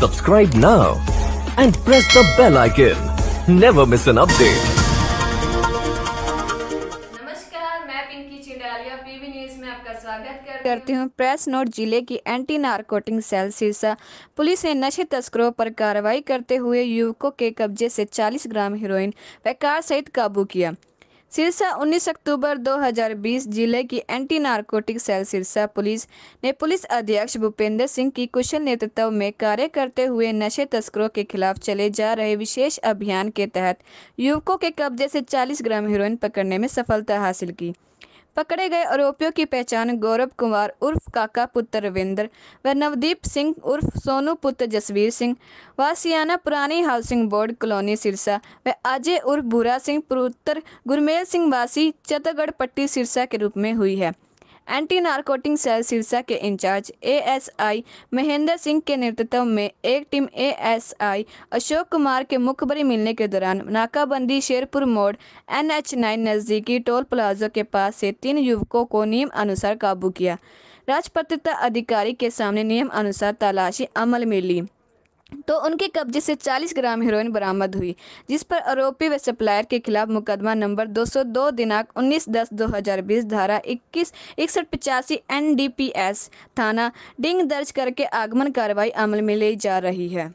Subscribe now and press the bell icon. Never miss an update. करती हूँ press note जिले की anti narcotic cell Sirsa police ने नशे तस्करों पर कार्रवाई करते हुए युवकों के कब्जे से 40 ग्राम हीरोइन व कार सहित काबू किया सिरसा 19 अक्टूबर 2020 जिले की anti narcotic cell Sirsa police ने पुलिस अध्यक्ष भूपेंद्र सिंह की कुशल नेतृत्व में कार्य करते हुए नशे तस्करों के खिलाफ चले जा रहे विशेष अभियान के तहत युवकों के कब्जे से 40 ग्राम हीरोइन पकड़ने में सफलता हासिल की पकड़े गए आरोपियों की पहचान गौरव कुमार उर्फ काका पुत्र रविंद्र व नवदीप सिंह उर्फ सोनू पुत्र जसवीर सिंह व सियाना पुरानी हाउसिंग बोर्ड कॉलोनी सिरसा व अजय उर्फ भूरा सिंह पुत्र गुरमेल सिंह वासी चतगढ़ पट्टी सिरसा के रूप में हुई है एंटी नारकोटिंग सेल सिरसा के इंचार्ज एएसआई महेंद्र सिंह के नेतृत्व में एक टीम एएसआई अशोक कुमार के मुखबरी मिलने के दौरान नाकाबंदी शेरपुर मोड़ एन एच नाइन नज़दीकी टोल प्लाजा के पास से तीन युवकों को नियम अनुसार काबू किया राजपत्रता अधिकारी के सामने नियम अनुसार तलाशी अमल में ली तो उनके कब्जे से 40 ग्राम हीरोइन बरामद हुई जिस पर आरोपी व सप्लायर के खिलाफ मुकदमा नंबर 202 दिनांक 19 दस 2020 धारा 21 इकसठ पचासी एन थाना डिंग दर्ज करके आगमन कार्रवाई अमल में ली जा रही है